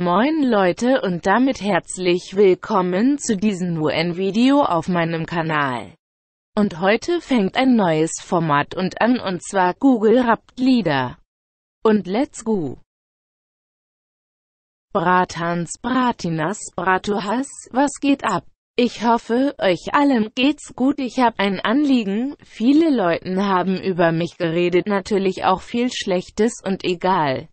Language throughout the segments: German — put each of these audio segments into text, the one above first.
Moin Leute und damit herzlich willkommen zu diesem UN-Video auf meinem Kanal. Und heute fängt ein neues Format und an und zwar Google Rappt Lieder. Und let's go! Bratans, Bratinas, Bratuhas, was geht ab? Ich hoffe, euch allen geht's gut. Ich habe ein Anliegen. Viele Leuten haben über mich geredet, natürlich auch viel Schlechtes und egal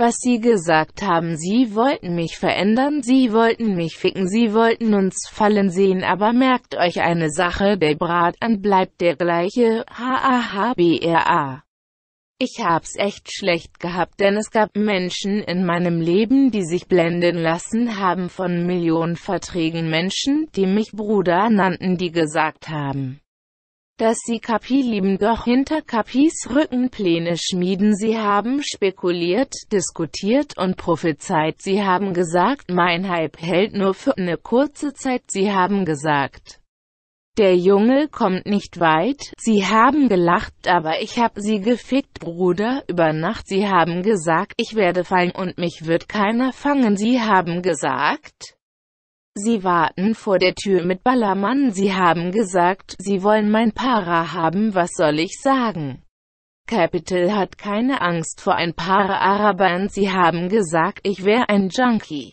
was sie gesagt haben. Sie wollten mich verändern, sie wollten mich ficken, sie wollten uns fallen sehen, aber merkt euch eine Sache, der Brat an bleibt der gleiche, hahaha Ich hab's echt schlecht gehabt, denn es gab Menschen in meinem Leben, die sich blenden lassen haben von Millionenverträgen Menschen, die mich Bruder nannten, die gesagt haben, dass sie Kapi lieben doch hinter Kapis Rücken Pläne schmieden. Sie haben spekuliert, diskutiert und prophezeit. Sie haben gesagt, mein Hype hält nur für eine kurze Zeit. Sie haben gesagt, der Junge kommt nicht weit, sie haben gelacht, aber ich hab sie gefickt, Bruder, über Nacht, sie haben gesagt, ich werde fallen und mich wird keiner fangen, sie haben gesagt, Sie warten vor der Tür mit Ballermann, Sie haben gesagt, Sie wollen mein Para haben, was soll ich sagen? Capital hat keine Angst vor ein paar Arabern, sie haben gesagt, ich wäre ein Junkie.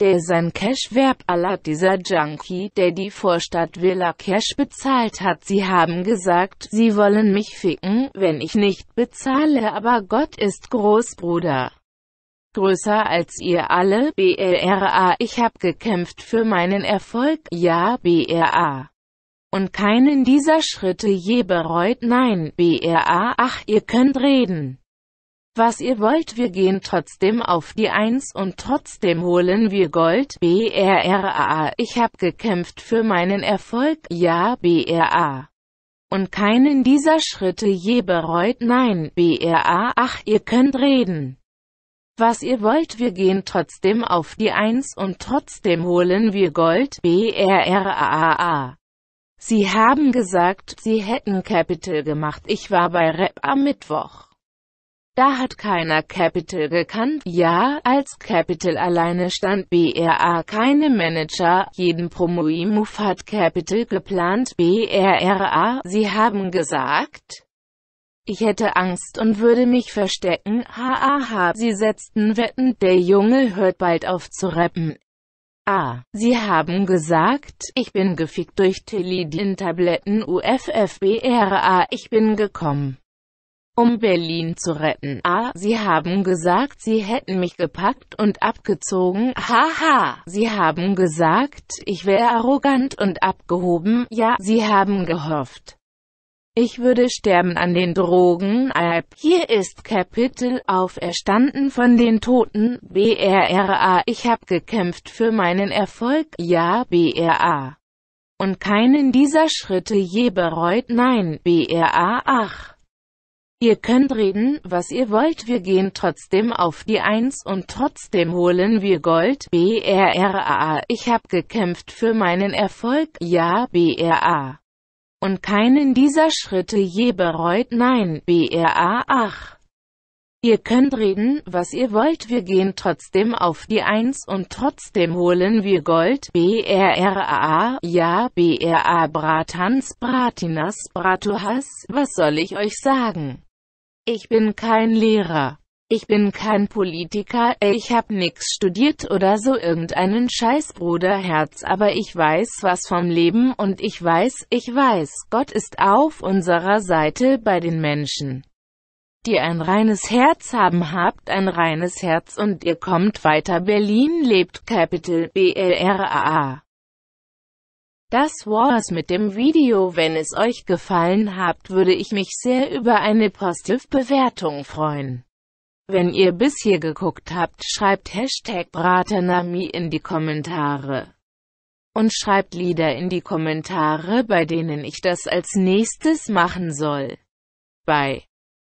Der sein Cash werb aller dieser Junkie, der die Vorstadt Villa Cash bezahlt hat. Sie haben gesagt, sie wollen mich ficken, wenn ich nicht bezahle, aber Gott ist Großbruder größer als ihr alle, BLRA, ich hab gekämpft für meinen Erfolg, ja, BRA. Und keinen dieser Schritte je bereut, nein, BRA, ach, ihr könnt reden. Was ihr wollt, wir gehen trotzdem auf die Eins und trotzdem holen wir Gold, BRA, ich hab gekämpft für meinen Erfolg, ja, BRA und keinen dieser Schritte je bereut, nein, BRA, ach, ihr könnt reden was ihr wollt, wir gehen trotzdem auf die Eins und trotzdem holen wir Gold, BRRAA. Sie haben gesagt, sie hätten Capital gemacht, ich war bei Rap am Mittwoch. Da hat keiner Capital gekannt, ja, als Capital alleine stand BRA keine Manager, jeden Promo-Move hat Capital geplant, BRRA, sie haben gesagt, ich hätte Angst und würde mich verstecken, haha. Ha. ha. Sie setzten Wetten, der Junge hört bald auf zu rappen. Ah, Sie haben gesagt, ich bin gefickt durch Tilidin-Tabletten UFFBRA, ich bin gekommen, um Berlin zu retten. Ah, Sie haben gesagt, Sie hätten mich gepackt und abgezogen, haha. Ha. Sie haben gesagt, ich wäre arrogant und abgehoben, ja, Sie haben gehofft ich würde sterben an den Drogen. Alp. Hier ist Kapitel Auferstanden von den Toten. BRRA. Ich hab gekämpft für meinen Erfolg. Ja, BRA. Und keinen dieser Schritte je bereut. Nein, BRA. Ach. Ihr könnt reden, was ihr wollt, wir gehen trotzdem auf die Eins und trotzdem holen wir Gold, BRRA, ich hab gekämpft für meinen Erfolg, ja, BRA und keinen dieser Schritte je bereut. Nein, BRA, ach. Ihr könnt reden, was ihr wollt, wir gehen trotzdem auf die Eins und trotzdem holen wir Gold. BRRA, ja, BRA Bratans Bratinas Bratuhas, was soll ich euch sagen? Ich bin kein Lehrer. Ich bin kein Politiker, ich hab nix studiert oder so irgendeinen Scheißbruderherz, aber ich weiß was vom Leben und ich weiß, ich weiß, Gott ist auf unserer Seite bei den Menschen, die ein reines Herz haben, habt ein reines Herz und ihr kommt weiter. Berlin lebt Capital BLRAA. Das war's mit dem Video. Wenn es euch gefallen habt, würde ich mich sehr über eine positive Bewertung freuen. Wenn ihr bis hier geguckt habt, schreibt Hashtag Bratanami in die Kommentare. Und schreibt Lieder in die Kommentare, bei denen ich das als nächstes machen soll. Bye.